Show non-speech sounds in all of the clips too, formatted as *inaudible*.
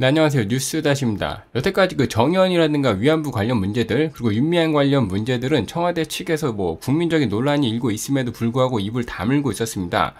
네, 안녕하세요. 뉴스다시입니다. 여태까지 그 정연이라든가 위안부 관련 문제들, 그리고 윤미안 관련 문제들은 청와대 측에서 뭐 국민적인 논란이 일고 있음에도 불구하고 입을 다물고 있었습니다.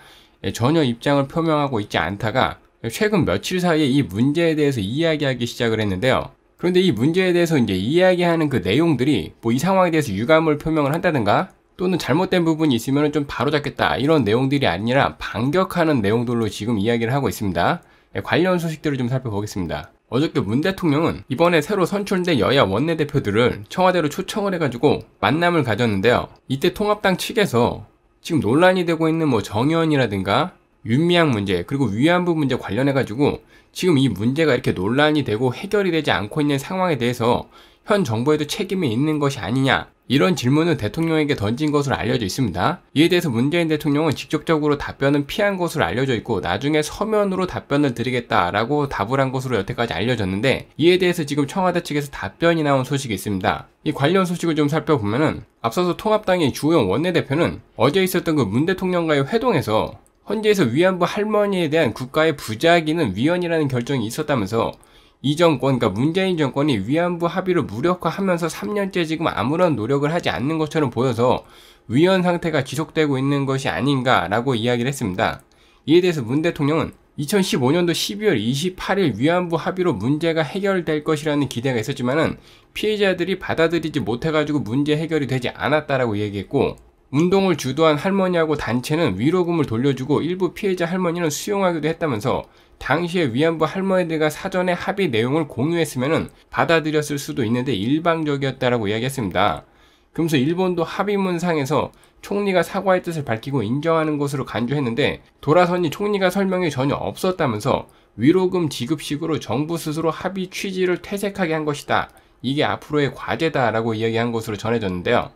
예, 전혀 입장을 표명하고 있지 않다가 최근 며칠 사이에 이 문제에 대해서 이야기하기 시작을 했는데요. 그런데 이 문제에 대해서 이제 이야기하는 그 내용들이 뭐 이 상황에 대해서 유감을 표명을 한다든가 또는 잘못된 부분이 있으면 좀 바로잡겠다 이런 내용들이 아니라 반격하는 내용들로 지금 이야기를 하고 있습니다. 예, 관련 소식들을 좀 살펴보겠습니다. 어저께 문 대통령은 이번에 새로 선출된 여야 원내대표들을 청와대로 초청을 해가지고 만남을 가졌는데요. 이때 통합당 측에서 지금 논란이 되고 있는 뭐 정의원이라든가 윤미향 문제 그리고 위안부 문제 관련해가지고 지금 이 문제가 이렇게 논란이 되고 해결이 되지 않고 있는 상황에 대해서 현 정부에도 책임이 있는 것이 아니냐 이런 질문은 대통령에게 던진 것으로 알려져 있습니다. 이에 대해서 문재인 대통령은 직접적으로 답변은 피한 것으로 알려져 있고 나중에 서면으로 답변을 드리겠다라고 답을 한 것으로 여태까지 알려졌는데 이에 대해서 지금 청와대 측에서 답변이 나온 소식이 있습니다. 이 관련 소식을 좀 살펴보면은 앞서서 통합당의 주호영 원내대표는 어제 있었던 그 문 대통령과의 회동에서 헌재에서 위안부 할머니에 대한 국가의 부작위는 위헌이라는 결정이 있었다면서 이 정권, 그러니까 문재인 정권이 위안부 합의를 무력화하면서 3년째 지금 아무런 노력을 하지 않는 것처럼 보여서 위헌 상태가 지속되고 있는 것이 아닌가라고 이야기를 했습니다. 이에 대해서 문 대통령은 2015년도 12월 28일 위안부 합의로 문제가 해결될 것이라는 기대가 있었지만은 피해자들이 받아들이지 못해가지고 문제 해결이 되지 않았다라고 얘기했고 운동을 주도한 할머니하고 단체는 위로금을 돌려주고 일부 피해자 할머니는 수용하기도 했다면서 당시에 위안부 할머니들과 사전에 합의 내용을 공유했으면 받아들였을 수도 있는데 일방적이었다라고 이야기했습니다. 그러면서 일본도 합의문상에서 총리가 사과의 뜻을 밝히고 인정하는 것으로 간주했는데 돌아선이 총리가 설명이 전혀 없었다면서 위로금 지급식으로 정부 스스로 합의 취지를 퇴색하게 한 것이다. 이게 앞으로의 과제다라고 이야기한 것으로 전해졌는데요.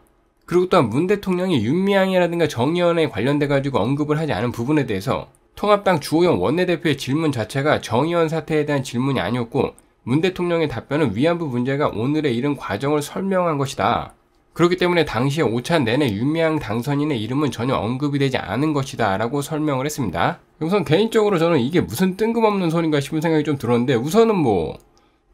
그리고 또한 문 대통령이 윤미향이라든가 정의원에 관련돼 가지고 언급을 하지 않은 부분에 대해서 통합당 주호영 원내대표의 질문 자체가 정의원 사태에 대한 질문이 아니었고 문 대통령의 답변은 위안부 문제가 오늘의이런 과정을 설명한 것이다. 그렇기 때문에 당시에 5차 내내 윤미향 당선인의 이름은 전혀 언급이 되지 않은 것이다 라고 설명을 했습니다. 우선 개인적으로 저는 이게 무슨 뜬금없는 소린가 싶은 생각이 좀 들었는데 우선은 뭐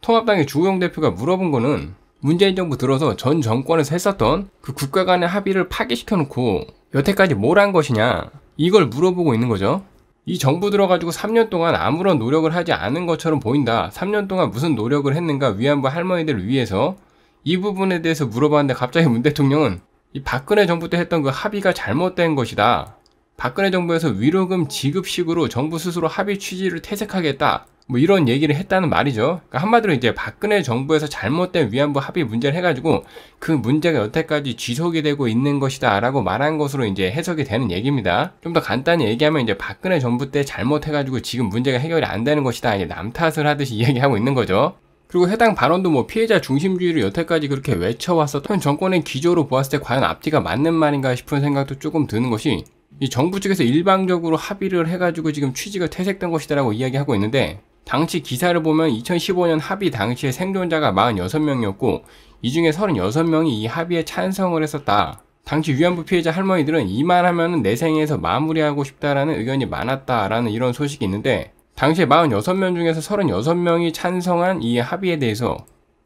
통합당의 주호영 대표가 물어본 거는 문재인 정부 들어서 전 정권에서 했었던 그 국가 간의 합의를 파기시켜 놓고 여태까지 뭘 한 것이냐 이걸 물어보고 있는 거죠. 이 정부 들어가지고 3년 동안 아무런 노력을 하지 않은 것처럼 보인다. 3년 동안 무슨 노력을 했는가 위안부 할머니들을 위해서 이 부분에 대해서 물어봤는데 갑자기 문 대통령은 이 박근혜 정부 때 했던 그 합의가 잘못된 것이다. 박근혜 정부에서 위로금 지급식으로 정부 스스로 합의 취지를 퇴색하겠다. 뭐 이런 얘기를 했다는 말이죠. 그러니까 한마디로 이제 박근혜 정부에서 잘못된 위안부 합의 문제를 해가지고 그 문제가 여태까지 지속이 되고 있는 것이다라고 말한 것으로 이제 해석이 되는 얘기입니다. 좀 더 간단히 얘기하면 이제 박근혜 정부 때 잘못해가지고 지금 문제가 해결이 안 되는 것이다. 이제 남 탓을 하듯이 *laughs* 이야기하고 있는 거죠. 그리고 해당 발언도 뭐 피해자 중심주의를 여태까지 그렇게 외쳐왔었던 정권의 기조로 보았을 때 과연 앞뒤가 맞는 말인가 싶은 생각도 조금 드는 것이 이 정부 측에서 일방적으로 합의를 해가지고 지금 취지가 퇴색된 것이다라고 이야기하고 있는데 당시 기사를 보면 2015년 합의 당시에 생존자가 46명이었고 이 중에 36명이 이 합의에 찬성을 했었다. 당시 위안부 피해자 할머니들은 이만 하면내 생에서 마무리하고 싶다라는 의견이 많았다라는 이런 소식이 있는데 당시에 46명 중에서 36명이 찬성한 이 합의에 대해서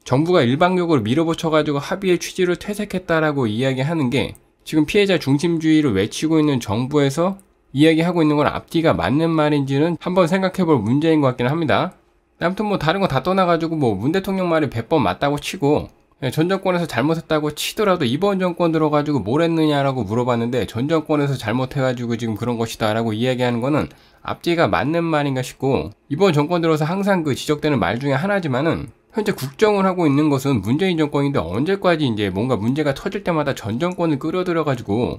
정부가 일방적으로 밀어붙여가지고 합의의 취지를 퇴색했다라고 이야기하는 게 지금 피해자 중심주의를 외치고 있는 정부에서 이야기하고 있는 건 앞뒤가 맞는 말인지는 한번 생각해 볼 문제인 것 같긴 합니다. 아무튼 뭐 다른 거 다 떠나가지고 뭐 문 대통령 말이 100번 맞다고 치고 예, 전 정권에서 잘못했다고 치더라도 이번 정권 들어가지고 뭘 했느냐라고 물어봤는데 전 정권에서 잘못해가지고 지금 그런 것이다 라고 이야기하는 거는 앞뒤가 맞는 말인가 싶고 이번 정권 들어서 항상 그 지적되는 말 중에 하나지만은 현재 국정을 하고 있는 것은 문재인 정권인데 언제까지 이제 뭔가 문제가 터질 때마다 전 정권을 끌어들여가지고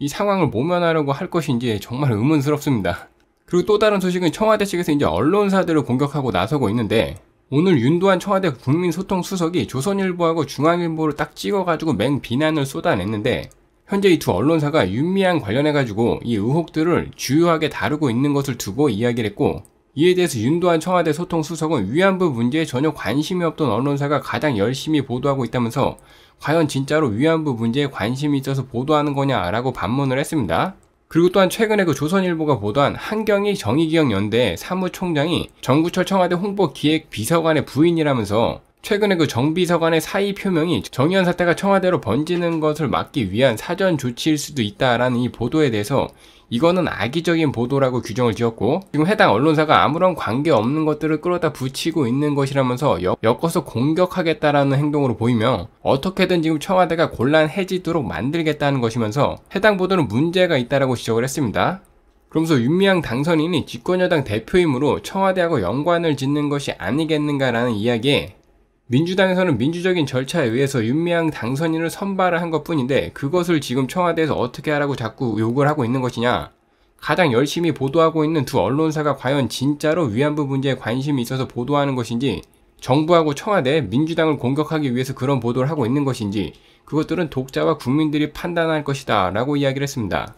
이 상황을 모면하려고 할 것인지 정말 의문스럽습니다. 그리고 또 다른 소식은 청와대 측에서 이제 언론사들을 공격하고 나서고 있는데 오늘 윤도한 청와대 국민소통수석이 조선일보하고 중앙일보를 딱 찍어가지고 맹 비난을 쏟아냈는데 현재 이 두 언론사가 윤미향 관련해가지고 이 의혹들을 주요하게 다루고 있는 것을 두고 이야기를 했고 이에 대해서 윤도한 청와대 소통수석은 위안부 문제에 전혀 관심이 없던 언론사가 가장 열심히 보도하고 있다면서 과연 진짜로 위안부 문제에 관심이 있어서 보도하는 거냐라고 반문을 했습니다. 그리고 또한 최근에 그 조선일보가 보도한 한경희 정의기억연대 사무총장이 정구철 청와대 홍보기획비서관의 부인이라면서 최근에 그 정비서관의 사의 표명이 정의연 사태가 청와대로 번지는 것을 막기 위한 사전 조치일 수도 있다라는 이 보도에 대해서 이거는 악의적인 보도라고 규정을 지었고 지금 해당 언론사가 아무런 관계 없는 것들을 끌어다 붙이고 있는 것이라면서 엮어서 공격하겠다라는 행동으로 보이며 어떻게든 지금 청와대가 곤란해지도록 만들겠다는 것이면서 해당 보도는 문제가 있다라고 지적을 했습니다. 그러면서 윤미향 당선인이 집권여당 대표이므로 청와대하고 연관을 짓는 것이 아니겠는가라는 이야기에 민주당에서는 민주적인 절차에 의해서 윤미향 당선인을 선발을 한 것뿐인데 그것을 지금 청와대에서 어떻게 하라고 자꾸 요구를 하고 있는 것이냐 가장 열심히 보도하고 있는 두 언론사가 과연 진짜로 위안부 문제에 관심이 있어서 보도하는 것인지 정부하고 청와대 민주당을 공격하기 위해서 그런 보도를 하고 있는 것인지 그것들은 독자와 국민들이 판단할 것이다 라고 이야기를 했습니다.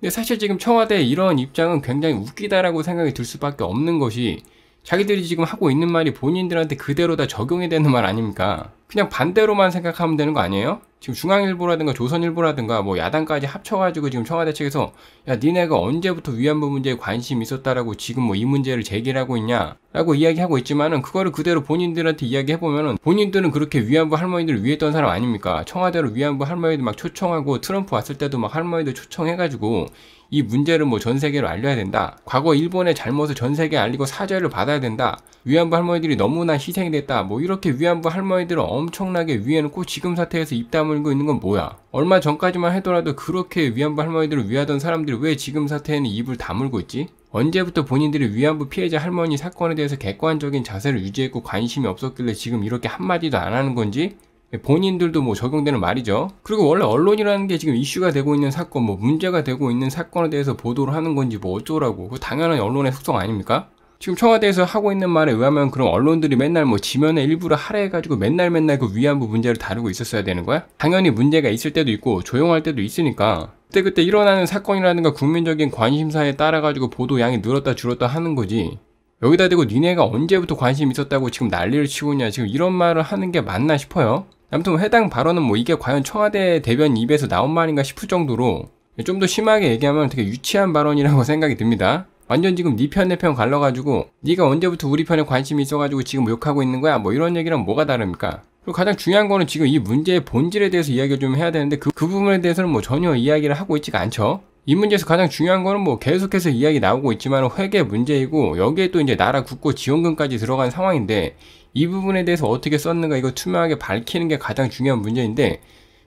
근데 사실 지금 청와대 의 이런 입장은 굉장히 웃기다라고 생각이 들 수밖에 없는 것이 자기들이 지금 하고 있는 말이 본인들한테 그대로 다 적용이 되는 말 아닙니까? 그냥 반대로만 생각하면 되는 거 아니에요? 지금 중앙일보라든가 조선일보라든가 뭐 야당까지 합쳐가지고 지금 청와대 측에서 야 니네가 언제부터 위안부 문제에 관심 이 있었다라고 지금 뭐 이 문제를 제기를 하고 있냐라고 이야기하고 있지만은 그거를 그대로 본인들한테 이야기해보면은 본인들은 그렇게 위안부 할머니들 을 위했던 사람 아닙니까? 청와대로 위안부 할머니들 막 초청하고 트럼프 왔을 때도 막 할머니들 초청해가지고 이 문제를 뭐전 세계로 알려야 된다. 과거 일본의 잘못을 전 세계에 알리고 사죄를 받아야 된다. 위안부 할머니들이 너무나 희생됐다. 이뭐 이렇게 위안부 할머니들을 엄청나게 위해놓고 지금 사태에서 입 다물고 있는 건 뭐야? 얼마 전까지만 해더라도 그렇게 위안부 할머니들을 위하던 사람들이 왜 지금 사태에는 입을 다물고 있지? 언제부터 본인들이 위안부 피해자 할머니 사건에 대해서 객관적인 자세를 유지했고 관심이 없었길래 지금 이렇게 한마디도 안 하는 건지 본인들도 뭐 적용되는 말이죠. 그리고 원래 언론이라는 게 지금 이슈가 되고 있는 사건, 뭐 문제가 되고 있는 사건에 대해서 보도를 하는 건지 뭐 어쩌라고. 그 당연한 언론의 속성 아닙니까? 지금 청와대에서 하고 있는 말에 의하면 그런 언론들이 맨날 뭐 지면의 일부를 할애해가지고 맨날 맨날 그 위안부 문제를 다루고 있었어야 되는 거야? 당연히 문제가 있을 때도 있고 조용할 때도 있으니까 그때그때 일어나는 사건이라든가 국민적인 관심사에 따라가지고 보도양이 늘었다 줄었다 하는 거지 여기다 대고 니네가 언제부터 관심 있었다고 지금 난리를 치고 있냐 지금 이런 말을 하는 게 맞나 싶어요 아무튼 해당 발언은 뭐 이게 과연 청와대 대변 입에서 나온 말인가 싶을 정도로 좀 더 심하게 얘기하면 되게 유치한 발언이라고 *laughs* 생각이 듭니다. 완전 지금 네 편 내 편 갈라가지고 네가 언제부터 우리 편에 관심이 있어가지고 지금 욕하고 있는 거야 뭐 이런 얘기랑 뭐가 다릅니까? 그리고 가장 중요한 거는 지금 이 문제의 본질에 대해서 이야기를 좀 해야 되는데 그, 그 부분에 대해서는 뭐 전혀 이야기를 하고 있지가 않죠. 이 문제에서 가장 중요한 거는 뭐 계속해서 이야기 나오고 있지만 회계 문제이고 여기에 또 이제 나라 국고 지원금까지 들어간 상황인데 이 부분에 대해서 어떻게 썼는가 이거 투명하게 밝히는 게 가장 중요한 문제인데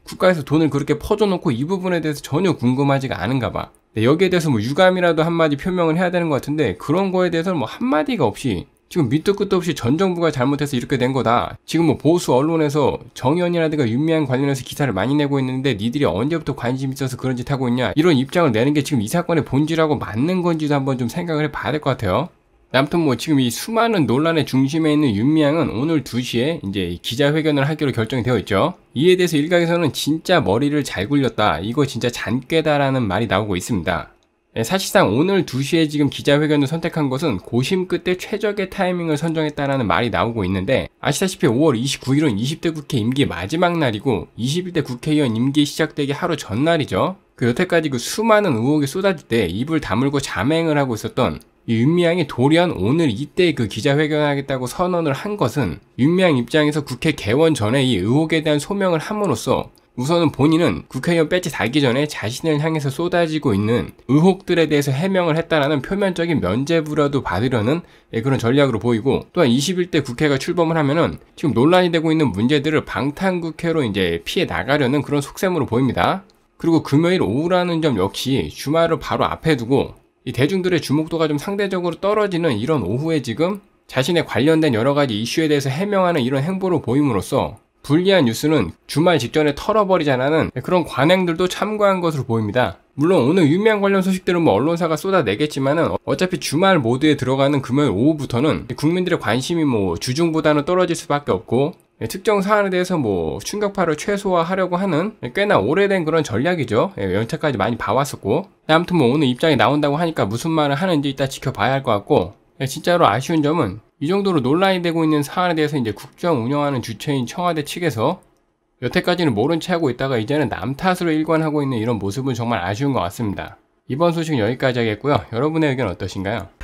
국가에서 돈을 그렇게 퍼줘놓고 이 부분에 대해서 전혀 궁금하지가 않은가 봐. 여기에 대해서 뭐 유감이라도 한마디 표명을 해야 되는 것 같은데 그런 거에 대해서는 뭐 한마디가 없이 지금 밑도 끝도 없이 전 정부가 잘못해서 이렇게 된 거다. 지금 뭐 보수 언론에서 정의원이라든가 윤미향 관련해서 기사를 많이 내고 있는데 니들이 언제부터 관심 있어서 그런 짓 하고 있냐. 이런 입장을 내는 게 지금 이 사건의 본질하고 맞는 건지도 한번 좀 생각을 해봐야 될 것 같아요. 아무튼 뭐 지금 이 수많은 논란의 중심에 있는 윤미향은 오늘 2시에 이제 기자회견을 하기로 결정이 되어 있죠. 이에 대해서 일각에서는 진짜 머리를 잘 굴렸다. 이거 진짜 잔꾀다라는 말이 나오고 있습니다. 예, 사실상 오늘 2시에 지금 기자회견을 선택한 것은 고심 끝에 최적의 타이밍을 선정했다라는 말이 나오고 있는데 아시다시피 5월 29일은 20대 국회 임기 마지막 날이고 21대 국회의원 임기 시작되기 하루 전날이죠. 그 여태까지 그 수많은 의혹이 쏟아질 때 입을 다물고 자맹을 하고 있었던 윤미향이 돌연 오늘 이때 그 기자회견하겠다고 선언을 한 것은 윤미향 입장에서 국회 개원 전에 이 의혹에 대한 소명을 함으로써 우선은 본인은 국회의원 배지 달기 전에 자신을 향해서 쏟아지고 있는 의혹들에 대해서 해명을 했다라는 표면적인 면죄부라도 받으려는 예, 그런 전략으로 보이고 또한 21대 국회가 출범을 하면은 지금 논란이 되고 있는 문제들을 방탄국회로 이제 피해 나가려는 그런 속셈으로 보입니다. 그리고 금요일 오후라는 점 역시 주말을 바로 앞에 두고 이 대중들의 주목도가 좀 상대적으로 떨어지는 이런 오후에 지금 자신의 관련된 여러 가지 이슈에 대해서 해명하는 이런 행보를 보임으로써 불리한 뉴스는 주말 직전에 털어버리자는 그런 관행들도 참고한 것으로 보입니다. 물론 오늘 유명 관련 소식들은 뭐 언론사가 쏟아내겠지만은 어차피 주말 모드에 들어가는 금요일 오후부터는 국민들의 관심이 뭐 주중보다는 떨어질 수밖에 없고 예, 특정 사안에 대해서 뭐 충격파를 최소화하려고 하는 꽤나 오래된 그런 전략이죠. 예, 연차까지 많이 봐왔었고 아무튼 뭐 오늘 입장이 나온다고 하니까 무슨 말을 하는지 이따 지켜봐야 할 것 같고 네, 진짜로 아쉬운 점은 이 정도로 논란이 되고 있는 사안에 대해서 이제 국정 운영하는 주체인 청와대 측에서 여태까지는 모른 채 하고 있다가 이제는 남 탓으로 일관하고 있는 이런 모습은 정말 아쉬운 것 같습니다. 이번 소식 은 여기까지 하겠고요. 여러분의 의견 어떠신가요?